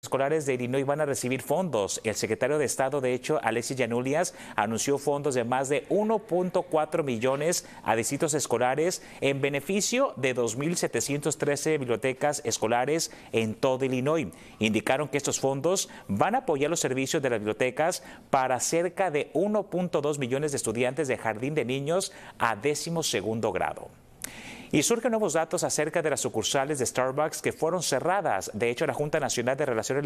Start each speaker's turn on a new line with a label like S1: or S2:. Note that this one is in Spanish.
S1: escolares de Illinois van a recibir fondos. El secretario de Estado, de hecho, Alexis Yanulias, anunció fondos de más de 1.4 millones a distritos escolares en beneficio de 2.713 bibliotecas escolares en todo Illinois. Indicaron que estos fondos van a apoyar los servicios de las bibliotecas para cerca de 1.2 millones de estudiantes de jardín de niños a décimo segundo grado. Y surgen nuevos datos acerca de las sucursales de Starbucks que fueron cerradas. De hecho, la Junta Nacional de Relaciones